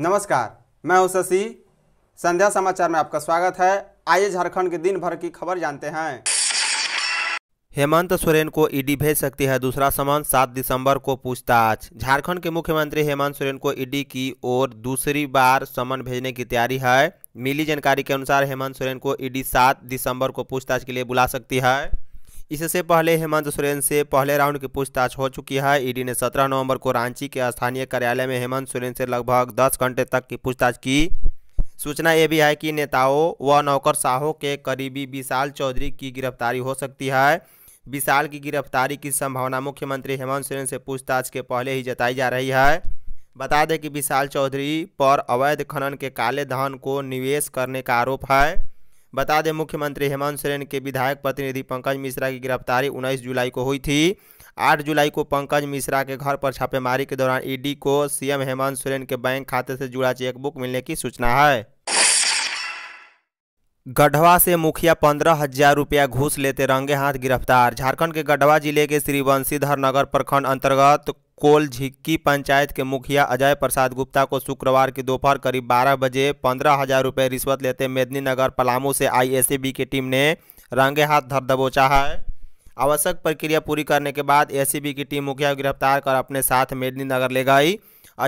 नमस्कार मैं हूं शशि संध्या समाचार में आपका स्वागत है आइए झारखंड के दिन भर की खबर जानते हैं हेमंत सोरेन को ईडी भेज सकती है दूसरा समन सात दिसंबर को पूछताछ झारखंड के मुख्यमंत्री हेमंत सोरेन को ईडी की ओर दूसरी बार समन भेजने की तैयारी है मिली जानकारी के अनुसार हेमंत सोरेन को ईडी सात दिसंबर को पूछताछ के लिए बुला सकती है इससे पहले हेमंत सोरेन से पहले राउंड की पूछताछ हो चुकी है ईडी ने 17 नवंबर को रांची के स्थानीय कार्यालय में हेमंत सोरेन से लगभग 10 घंटे तक की पूछताछ की सूचना यह भी है कि नेताओं व नौकर साहों के करीबी विशाल चौधरी की गिरफ्तारी हो सकती है विशाल की गिरफ्तारी की संभावना मुख्यमंत्री हेमंत सोरेन से पूछताछ के पहले ही जताई जा रही है बता दें कि विशाल चौधरी पर अवैध खनन के काले धन को निवेश करने का आरोप है बता दें मुख्यमंत्री हेमंत सोरेन के विधायक प्रतिनिधि पंकज मिश्रा की गिरफ्तारी उन्नीस जुलाई को हुई थी आठ जुलाई को पंकज मिश्रा के घर पर छापेमारी के दौरान ईडी को सीएम हेमंत सोरेन के बैंक खाते से जुड़ा चेकबुक मिलने की सूचना है गढ़वा से मुखिया पंद्रह हजार रुपया घूस लेते रंगे हाथ गिरफ्तार झारखंड के गढ़वा जिले के श्रीवंशीधर नगर प्रखंड अंतर्गत कोल झिक्की पंचायत के मुखिया अजय प्रसाद गुप्ता को शुक्रवार की दोपहर करीब 12 बजे पंद्रह हजार रुपये रिश्वत लेते मेदिनीनगर पलामू से आईएसएबी की टीम ने रंगे हाथ धर दबोचा है आवश्यक प्रक्रिया पूरी करने के बाद ए की टीम मुखिया को गिरफ्तार कर अपने साथ मेदिनीनगर ले गई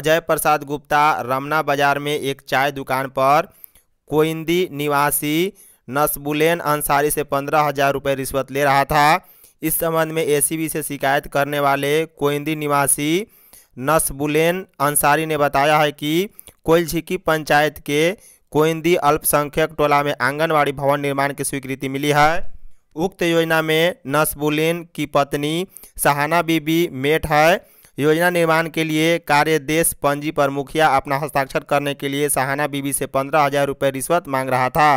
अजय प्रसाद गुप्ता रमना बाजार में एक चाय दुकान पर कोइंदी निवासी नसबुलेन अंसारी से पंद्रह हजार रुपये रिश्वत ले रहा था इस संबंध में एसीबी से शिकायत करने वाले कोइंदी निवासी नसबुलेन अंसारी ने बताया है कि कोयलझिकी पंचायत के कोइंदी अल्पसंख्यक टोला में आंगनवाड़ी भवन निर्माण की स्वीकृति मिली है उक्त योजना में नसबुलेन की पत्नी सहाना बीबी मेट है योजना निर्माण के लिए देश पंजी पर मुखिया अपना हस्ताक्षर करने के लिए सहाना बीबी से पंद्रह हजार रुपये रिश्वत मांग रहा था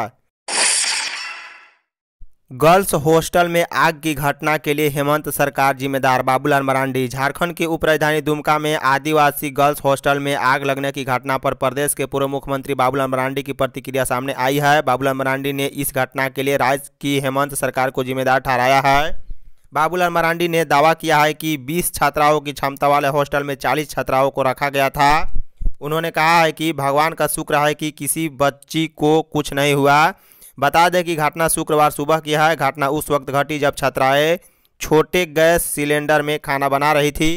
गर्ल्स हॉस्टल में आग की घटना के लिए हेमंत सरकार जिम्मेदार बाबूलाल मरांडी झारखंड की उपराजधानी दुमका में आदिवासी गर्ल्स हॉस्टल में आग लगने की घटना पर प्रदेश के पूर्व मुख्यमंत्री बाबूलाल मरांडी की प्रतिक्रिया सामने आई है बाबूलाल मरांडी ने इस घटना के लिए राज्य की हेमंत सरकार को जिम्मेदार ठहराया है बाबूलाल मरांडी ने दावा किया है कि 20 छात्राओं की क्षमता वाले हॉस्टल में 40 छात्राओं को रखा गया था उन्होंने कहा है कि भगवान का शुक्र है कि किसी बच्ची को कुछ नहीं हुआ बता दें कि घटना शुक्रवार सुबह की है घटना उस वक्त घटी जब छात्राएं छोटे गैस सिलेंडर में खाना बना रही थी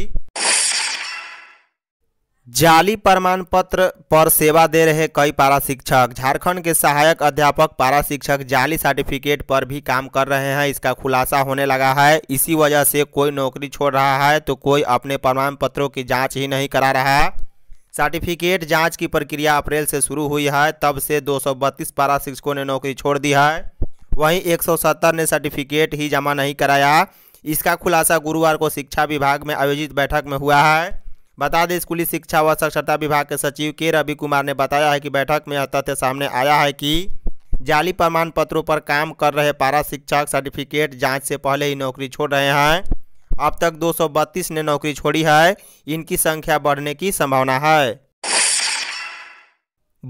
जाली प्रमाण पत्र पर सेवा दे रहे कई पारा शिक्षक झारखंड के सहायक अध्यापक पारा शिक्षक जाली सर्टिफिकेट पर भी काम कर रहे हैं इसका खुलासा होने लगा है इसी वजह से कोई नौकरी छोड़ रहा है तो कोई अपने प्रमाण पत्रों की जांच ही नहीं करा रहा है सर्टिफिकेट जांच की प्रक्रिया अप्रैल से शुरू हुई है तब से दो पारा शिक्षकों ने नौकरी छोड़ दी है वहीं एक ने सर्टिफिकेट ही जमा नहीं कराया इसका खुलासा गुरुवार को शिक्षा विभाग में आयोजित बैठक में हुआ है बता दें स्कूली शिक्षा व साक्षरता विभाग के सचिव के रवि कुमार ने बताया है कि बैठक में यह तथ्य सामने आया है कि जाली प्रमाण पत्रों पर काम कर रहे पारा शिक्षक सर्टिफिकेट जांच से पहले ही नौकरी छोड़ रहे हैं अब तक दो ने नौकरी छोड़ी है इनकी संख्या बढ़ने की संभावना है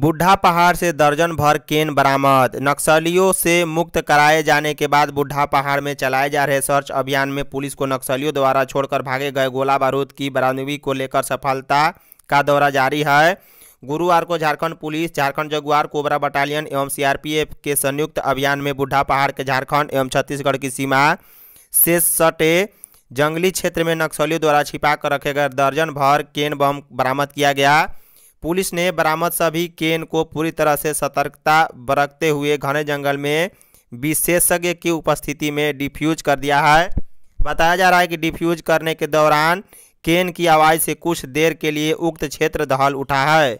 बुढ़ा पहाड़ से दर्जन भर केन बरामद नक्सलियों से मुक्त कराए जाने के बाद बुढ़ा पहाड़ में चलाए जा रहे सर्च अभियान में पुलिस को नक्सलियों द्वारा छोड़कर भागे गए गोला बारूद की बरामदगी को लेकर सफलता का दौरा जारी है गुरुवार को Jharkhand police Jharkhand Jaguar Cobra battalion एवं सीआरपीएफ के संयुक्त अभियान में बुढ़ा पहाड़ के झारखंड एवं छत्तीसगढ़ की सीमा से सटे जंगली क्षेत्र में नक्सलियों द्वारा छिपा कर रखे गए दर्जन भर केन बम बरामद किया गया पुलिस ने बरामद सभी केन को पूरी तरह से सतर्कता बरतते हुए घने जंगल में विशेषज्ञ की उपस्थिति में डिफ्यूज कर दिया है बताया जा रहा है कि डिफ्यूज करने के दौरान केन की आवाज़ से कुछ देर के लिए उक्त क्षेत्र दहल उठा है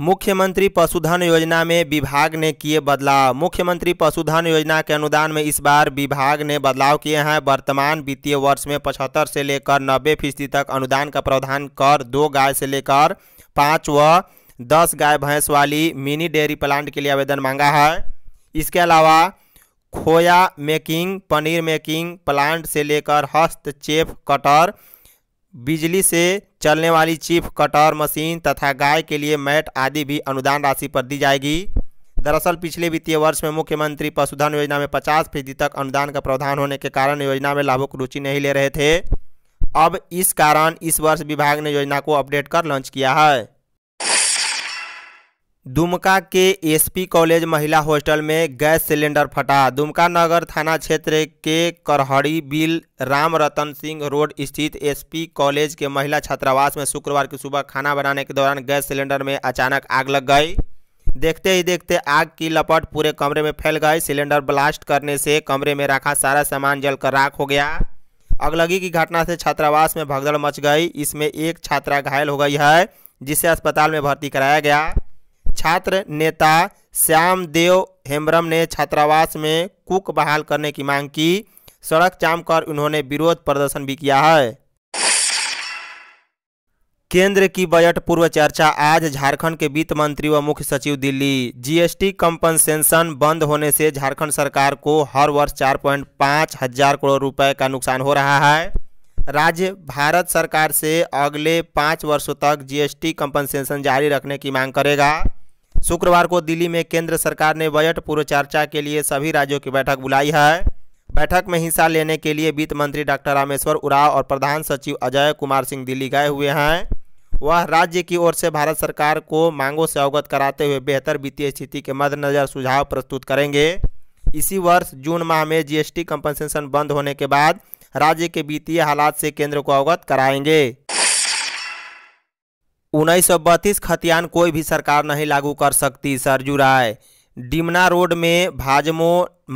मुख्यमंत्री पशुधन योजना में विभाग ने किए बदलाव मुख्यमंत्री पशुधन योजना के अनुदान में इस बार विभाग ने बदलाव किए हैं वर्तमान वित्तीय वर्ष में पचहत्तर से लेकर नब्बे फीसदी तक अनुदान का प्रावधान कर दो गाय से लेकर पाँच व दस गाय भैंस वाली मिनी डेयरी प्लांट के लिए आवेदन मांगा है इसके अलावा खोया मेकिंग पनीर मेकिंग प्लांट से लेकर हस्तचेप कटर बिजली से चलने वाली चिप कटर मशीन तथा गाय के लिए मैट आदि भी अनुदान राशि पर दी जाएगी दरअसल पिछले वित्तीय वर्ष में मुख्यमंत्री पशुधन योजना में पचास फीसदी तक अनुदान का प्रावधान होने के कारण योजना में लाभुक रुचि नहीं ले रहे थे अब इस कारण इस वर्ष विभाग ने योजना को अपडेट कर लॉन्च किया है दुमका के एसपी कॉलेज महिला हॉस्टल में गैस सिलेंडर फटा दुमका नगर थाना क्षेत्र के करहड़ी बिल राम रतन सिंह रोड स्थित एसपी कॉलेज के महिला छात्रावास में शुक्रवार की सुबह खाना बनाने के दौरान गैस सिलेंडर में अचानक आग लग गई देखते ही देखते आग की लपट पूरे कमरे में फैल गई सिलेंडर ब्लास्ट करने से कमरे में रखा सारा सामान जलकर राख हो गया अगलगी की घटना से छात्रावास में भगदड़ मच गई इसमें एक छात्रा घायल हो गई है जिसे अस्पताल में भर्ती कराया गया छात्र नेता श्याम देव हेम्ब्रम ने छात्रावास में कुक बहाल करने की मांग की सड़क जाम कर उन्होंने विरोध प्रदर्शन भी किया है केंद्र की बजट पूर्व चर्चा आज झारखंड के वित्त मंत्री व मुख्य सचिव दिल्ली जीएसटी कंपनसेशन बंद होने से झारखंड सरकार को हर वर्ष चार पॉइंट पाँच हजार करोड़ रुपए का नुकसान हो रहा है राज्य भारत सरकार से अगले पाँच वर्षों तक जीएसटी कंपनसेशन जारी रखने की मांग करेगा शुक्रवार को दिल्ली में केंद्र सरकार ने बजट पूर्व चर्चा के लिए सभी राज्यों की बैठक बुलाई है बैठक में हिस्सा लेने के लिए वित्त मंत्री डॉक्टर रामेश्वर उराव और प्रधान सचिव अजय कुमार सिंह दिल्ली गए हुए हैं वह राज्य की ओर से भारत सरकार को मांगों से अवगत कराते हुए बेहतर वित्तीय स्थिति के मद्देनजर सुझाव प्रस्तुत करेंगे इसी वर्ष जून माह में जीएसटी कंपनसेशन बंद होने के बाद राज्य के वित्तीय हालात से केंद्र को अवगत कराएंगे उन्नीस सौ बत्तीस खतियान कोई भी सरकार नहीं लागू कर सकती सरजू राय डिमना रोड में भाजमो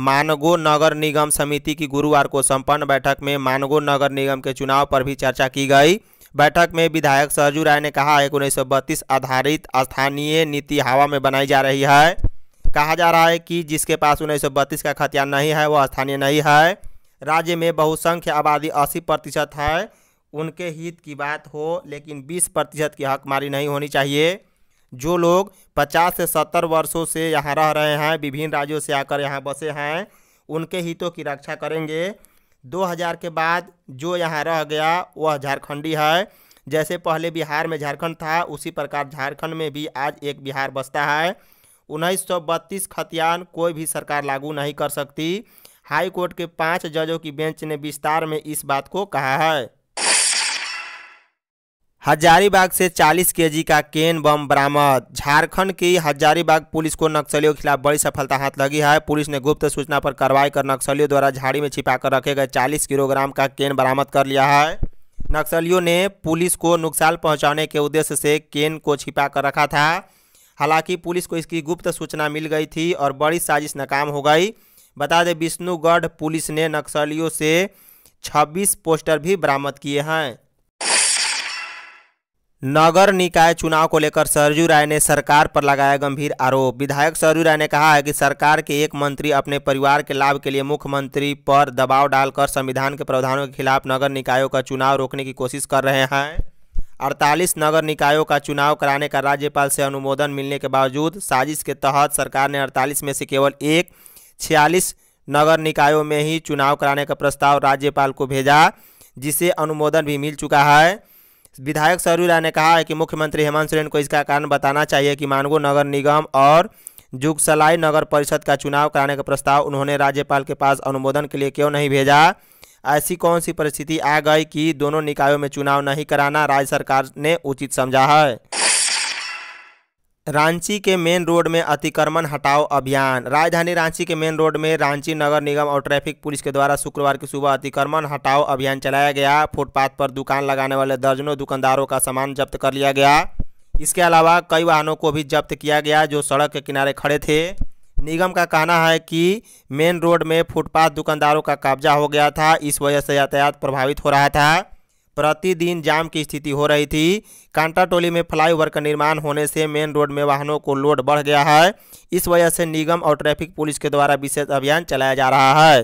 मानगो नगर निगम समिति की गुरुवार को संपन्न बैठक में मानगो नगर निगम के चुनाव पर भी चर्चा की गई बैठक में विधायक सरजू राय ने कहा है कि उन्नीस आधारित स्थानीय नीति हवा में बनाई जा रही है कहा जा रहा है कि जिसके पास उन्नीस का खतियान नहीं है वह स्थानीय नहीं है राज्य में बहुसंख्य आबादी अस्सी प्रतिशत है उनके हित की बात हो लेकिन बीस प्रतिशत की हकमारी नहीं होनी चाहिए जो लोग पचास से सत्तर वर्षों से यहाँ रह रहे हैं विभिन्न राज्यों से आकर यहाँ बसे हैं उनके हितों की रक्षा करेंगे 2000 के बाद जो यहाँ रह गया वह झारखंडी है जैसे पहले बिहार में झारखंड था उसी प्रकार झारखंड में भी आज एक बिहार बसता है बत्तीस खतियान कोई भी सरकार लागू नहीं कर सकती हाई कोर्ट के पांच जजों की बेंच ने विस्तार में इस बात को कहा है हजारीबाग से 40 केजी का केन बम बरामद झारखंड की हजारीबाग पुलिस को नक्सलियों के खिलाफ बड़ी सफलता हाथ लगी है पुलिस ने गुप्त सूचना पर कार्रवाई कर नक्सलियों द्वारा झाड़ी में छिपाकर रखे गए 40 किलोग्राम का केन बरामद कर लिया है नक्सलियों ने पुलिस को नुकसान पहुंचाने के उद्देश्य से केन को छिपा कर रखा था हालांकि पुलिस को इसकी गुप्त सूचना मिल गई थी और बड़ी साजिश नाकाम हो गई बता दें विष्णुगढ़ पुलिस ने नक्सलियों से 26 पोस्टर भी बरामद किए हैं नगर निकाय चुनाव को लेकर सरजू राय ने सरकार पर लगाया गंभीर आरोप विधायक सरजू राय ने कहा है कि सरकार के एक मंत्री अपने परिवार के लाभ के लिए मुख्यमंत्री पर दबाव डालकर संविधान के प्रावधानों के खिलाफ नगर निकायों का चुनाव रोकने की कोशिश कर रहे हैं अड़तालीस नगर निकायों का चुनाव कराने का राज्यपाल से अनुमोदन मिलने के बावजूद साजिश के तहत सरकार ने अड़तालीस में से केवल एक छियालीस नगर निकायों में ही चुनाव कराने का प्रस्ताव राज्यपाल को भेजा जिसे अनुमोदन भी मिल चुका है विधायक सरू राय ने कहा है कि मुख्यमंत्री हेमंत सोरेन को इसका कारण बताना चाहिए कि मानगो नगर निगम और जुगसलाई नगर परिषद का चुनाव कराने का प्रस्ताव उन्होंने राज्यपाल के पास अनुमोदन के लिए क्यों नहीं भेजा ऐसी कौन सी परिस्थिति आ गई कि दोनों निकायों में चुनाव नहीं कराना राज्य सरकार ने उचित समझा है रांची के मेन रोड में अतिक्रमण हटाओ अभियान राजधानी रांची के मेन रोड में रांची नगर निगम और ट्रैफिक पुलिस के द्वारा शुक्रवार की सुबह अतिक्रमण हटाओ अभियान चलाया गया फुटपाथ पर दुकान लगाने वाले दर्जनों दुकानदारों का सामान जब्त कर लिया गया इसके अलावा कई वाहनों को भी जब्त किया गया जो सड़क के किनारे खड़े थे निगम का कहना है कि मेन रोड में फुटपाथ दुकानदारों का कब्जा हो गया था इस वजह से यातायात प्रभावित हो रहा था प्रतिदिन जाम की स्थिति हो रही थी कांटा टोली में फ्लाईओवर का निर्माण होने से मेन रोड में वाहनों को लोड बढ़ गया है इस वजह से निगम और ट्रैफिक पुलिस के द्वारा विशेष अभियान चलाया जा रहा है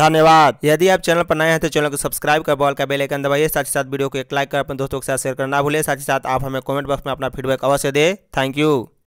धन्यवाद यदि आप चैनल पर नए हैं तो चैनल को सब्सक्राइब कर बॉल का बेल आइकन दबाइए साथ ही साथ वीडियो को एक लाइक कर अपने दोस्तों के साथ शेयर करना भूलें साथ ही साथ आप हमें कमेंट बॉक्स में अपना फीडबैक अवश्य दें थैंक यू